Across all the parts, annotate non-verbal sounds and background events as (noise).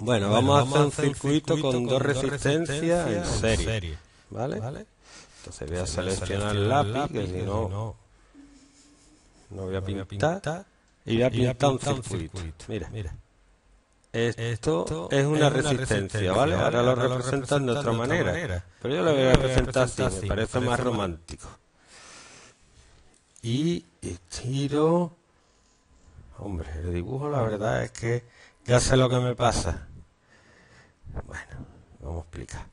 Bueno, vamos, a hacer un circuito, con, dos resistencias, en serie. ¿Vale? Entonces voy a seleccionar el lápiz, que si no, no, voy a pintar. Y voy a pintar, un circuito. Mira. Mira. Esto, es una, resistencia, ¿vale? Ahora, lo representan de otra, manera, Pero yo lo voy a representar así, me parece, más romántico. Y estiro... Hombre, el dibujo la verdad es que ya sé lo que me pasa. Bueno, vamos a explicar.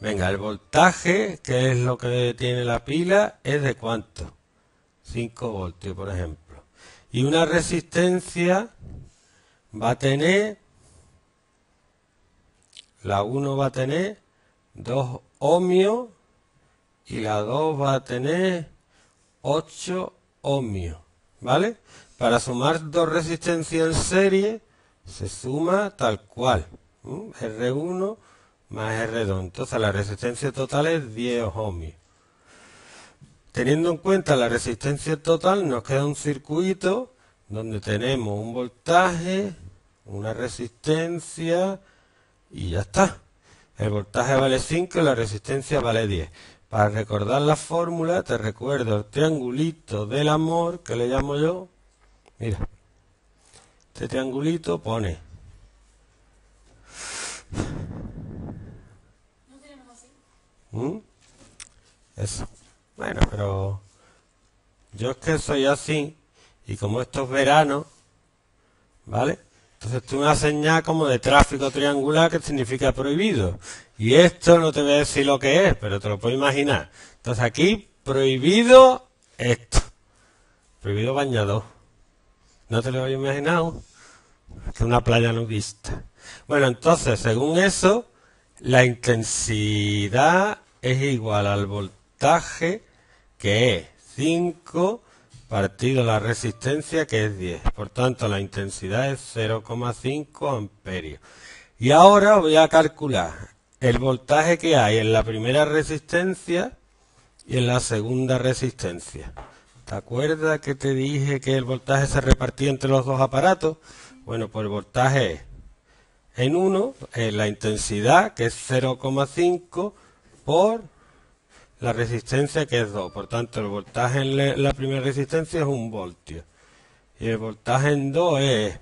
Venga, el voltaje, que es lo que tiene la pila, es de cuánto? 5 voltios, por ejemplo. Y una resistencia va a tener, la 1 va a tener 2 ohmios y la 2 va a tener 8 ohmios, ¿vale? Para sumar dos resistencias en serie se suma tal cual. r R1 más R2. Entonces la resistencia total es 10 ohmios. Teniendo en cuenta la resistencia total, nos queda un circuito donde tenemos un voltaje, una resistencia y ya está. El voltaje vale 5 y la resistencia vale 10. Para recordar la fórmula, te recuerdo el triangulito del amor, que le llamo yo. Mira este triangulito pone. ¿Mm? Eso. Bueno, pero yo es que soy así y como esto es verano, ¿vale? Entonces tú una señal como de tráfico triangular que significa prohibido. Y esto no te voy a decir lo que es, pero te lo puedo imaginar. Entonces aquí prohibido esto. Prohibido bañador. No te lo había imaginado. Es una playa nudista. Bueno, entonces, según eso, la intensidad es igual al voltaje que es 5 partido la resistencia que es 10. Por tanto, la intensidad es 0,5 amperios. Y ahora voy a calcular el voltaje que hay en la primera resistencia y en la segunda resistencia. ¿Te acuerdas que te dije que el voltaje se repartía entre los dos aparatos? Bueno, pues el voltaje en 1 es eh, la intensidad, que es 0,5, por la resistencia, que es 2. Por tanto, el voltaje en la primera resistencia es 1 voltio. Y el voltaje en 2 es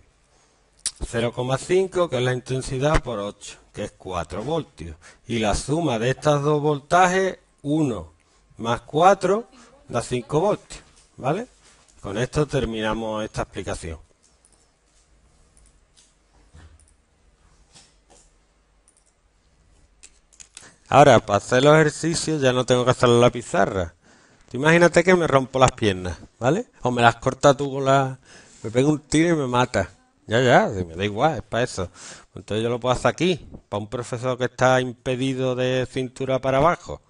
0,5, que es la intensidad, por 8, que es 4 voltios. Y la suma de estos dos voltajes, 1 más 4, da 5 voltios. ¿Vale? Con esto terminamos esta explicación. Ahora, para hacer los ejercicios ya no tengo que hacer la pizarra. imagínate que me rompo las piernas, ¿vale? O me las corta tú con la... Me pega un tiro y me mata. Ya, ya, me da igual, es para eso. Entonces yo lo puedo hacer aquí, para un profesor que está impedido de cintura para abajo.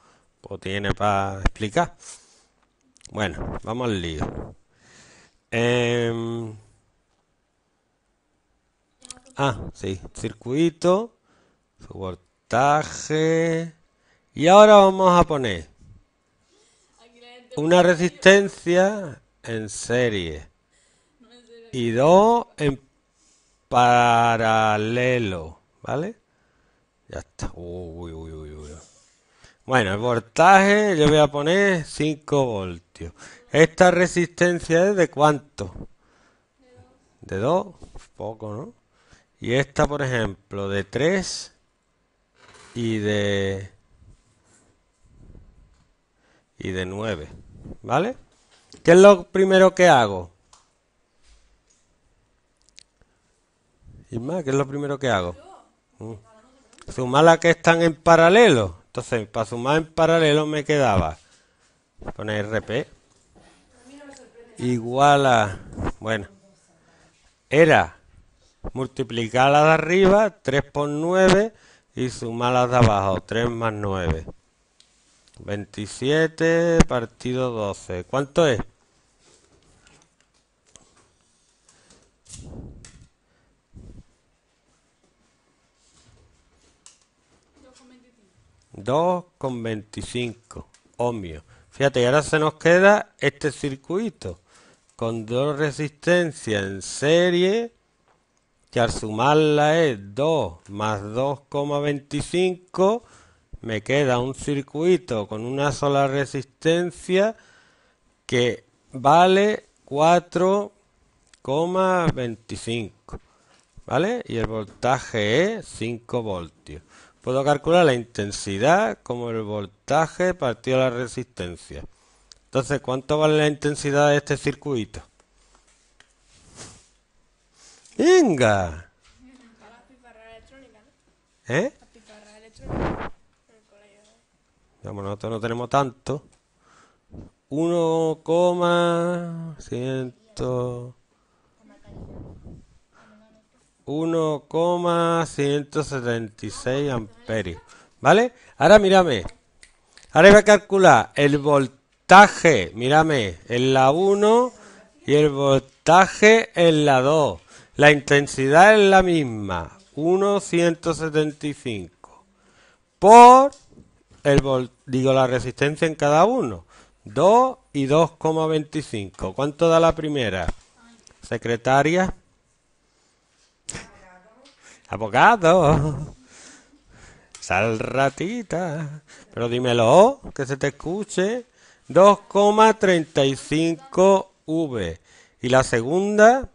o pues tiene para explicar. Bueno, vamos al lío. Em, ah, sí, circuito, su voltaje. Y ahora vamos a poner una resistencia en serie y dos en paralelo, ¿vale? Ya está. Uy, uy, uy, uy. Bueno, el voltaje yo voy a poner 5 voltios. ¿Esta resistencia es de cuánto? De 2, poco, ¿no? Y esta, por ejemplo, de 3 y de y de 9, ¿vale? ¿Qué es lo primero que hago? Y más, ¿qué es lo primero que hago? Mm. Sumar las que están en paralelo. Entonces, para sumar en paralelo me quedaba poner RP igual a, bueno, era multiplicar la de arriba, 3 por 9, y sumar la de abajo, 3 más 9. 27 partido 12. ¿Cuánto es? 2,25 ohmios. Fíjate, y ahora se nos queda este circuito con dos resistencias en serie que al sumarla es 2 más 2,25 me queda un circuito con una sola resistencia que vale 4,25 ¿vale? y el voltaje es 5 voltios Puedo calcular la intensidad como el voltaje partido la resistencia. Entonces, ¿cuánto vale la intensidad de este circuito? ¡Venga! ¿Eh? nosotros no tenemos tanto. 1,100. 1,176 amperios. ¿Vale? Ahora mírame. Ahora voy a calcular el voltaje, mírame, en la 1 y el voltaje en la 2. La intensidad es la misma, 1,175. Por el digo la resistencia en cada uno, 2 y 2,25. ¿Cuánto da la primera? Secretaria abogado, sal ratita, pero dímelo, que se te escuche, 2,35 V. Y la segunda...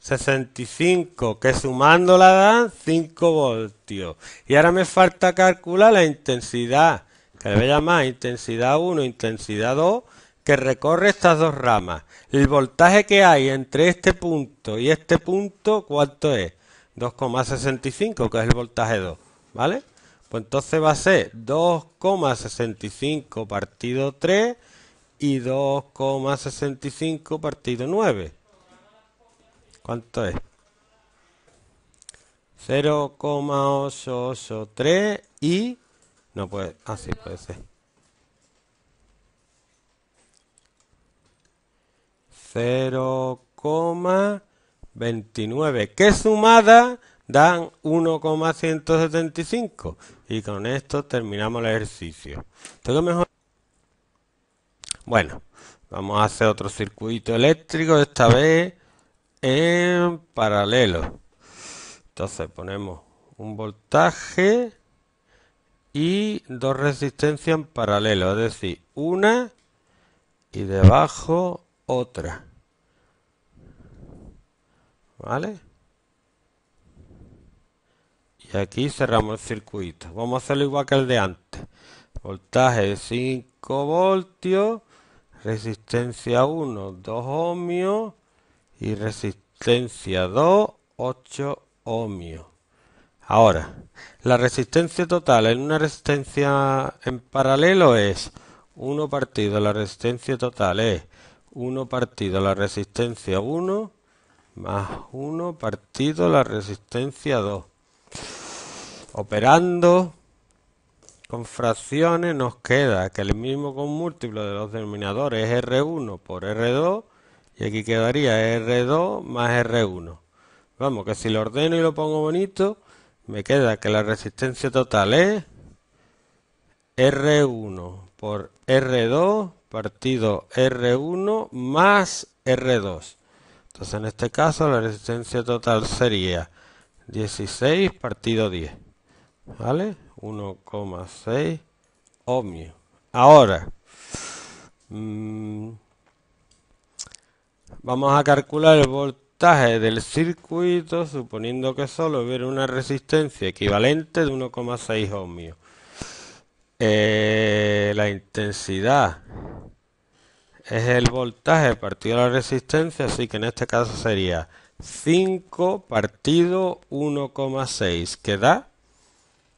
65, que la dan 5 voltios. Y ahora me falta calcular la intensidad, que le voy a llamar intensidad 1, intensidad 2 que recorre estas dos ramas. El voltaje que hay entre este punto y este punto, ¿cuánto es? 2,65, que es el voltaje 2, ¿vale? Pues entonces va a ser 2,65 partido 3 y 2,65 partido 9. ¿Cuánto es? 0,883 y... No, puede, así ah, puede ser. 0,29 que sumada dan 1,175 y con esto terminamos el ejercicio. mejor. Bueno, vamos a hacer otro circuito eléctrico esta vez en paralelo. Entonces ponemos un voltaje y dos resistencias en paralelo, es decir, una y debajo otra. ¿Vale? Y aquí cerramos el circuito. Vamos a hacerlo igual que el de antes. Voltaje 5 voltios, resistencia 1, 2 ohmios y resistencia 2, 8 ohmios. Ahora, la resistencia total en una resistencia en paralelo es 1 partido la resistencia total es 1 partido la resistencia 1 más 1 partido la resistencia 2. Operando con fracciones nos queda que el mismo con múltiplo de los denominadores es R1 por R2 y aquí quedaría R2 más R1. Vamos, que si lo ordeno y lo pongo bonito, me queda que la resistencia total es R1 por R2 partido R1 más R2. Entonces en este caso la resistencia total sería 16 partido 10. ¿Vale? 1,6 ohmio. Ahora, mm, vamos a calcular el voltaje del circuito suponiendo que solo hubiera una resistencia equivalente de 1,6 ohmio. Eh, la intensidad es el voltaje partido la resistencia, así que en este caso sería 5 partido 1,6, que da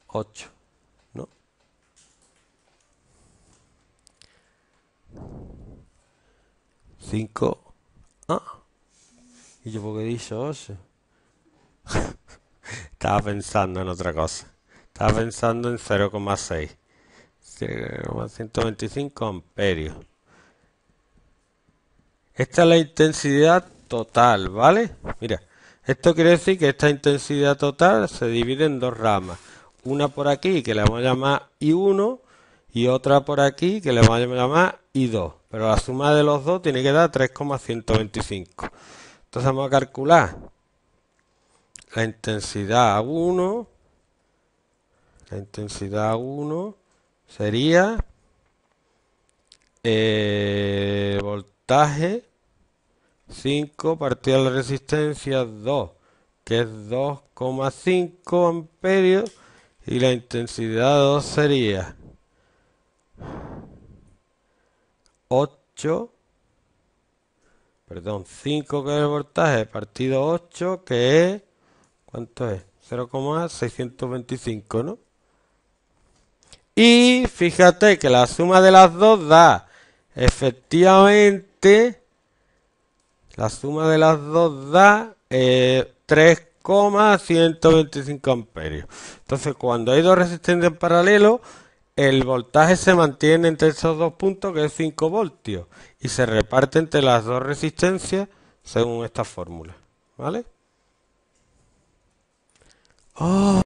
8. ¿no? 5. Ah. ¿Y yo porque he dicho 8? (laughs) Estaba pensando en otra cosa. Estaba pensando en 0,6. 125 este, amperios. Esta es la intensidad total, ¿vale? Mira, esto quiere decir que esta intensidad total se divide en dos ramas. Una por aquí que le vamos a llamar I1 y otra por aquí que le vamos a llamar I2. Pero la suma de los dos tiene que dar 3,125. Entonces vamos a calcular la intensidad 1, la intensidad 1 sería eh, voltaje 5 partido de la resistencia 2, que es 2,5 amperios y la intensidad 2 sería 8 perdón, 5 que es el voltaje partido 8 que es ¿cuánto es? 0,625, ¿no? Y fíjate que la suma de las dos da efectivamente la suma de las dos da 3,125 eh, amperios. Entonces, cuando hay dos resistencias en paralelo, el voltaje se mantiene entre esos dos puntos, que es 5 voltios, y se reparte entre las dos resistencias según esta fórmula. ¿Vale? Oh.